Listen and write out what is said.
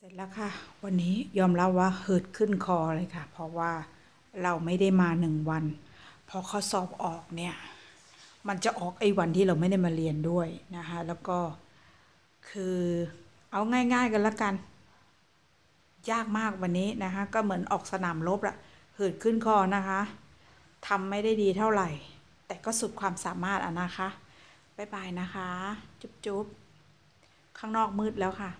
เสร็จแล้วค่ะวันนี้ยอมรับว่าหืดขึ้นคอเลยค่ะ เพราะว่าเราไม่ได้มาหนึ่งวัน พอข้อสอบออกเนี่ย มันจะออกไอ้วันที่เราไม่ได้มาเรียนด้วยนะคะ แล้วก็คือเอาง่าย ๆกันละกัน ยากมากวันนี้นะคะ ก็เหมือนออกสนามรบละหืดขึ้นคอนะคะทำไม่ได้ดีเท่าไหร่ แต่ก็สุดความสามารถอะนะคะบ๊ายบายนะคะจุ๊บๆข้างนอกมืดแล้วค่ะ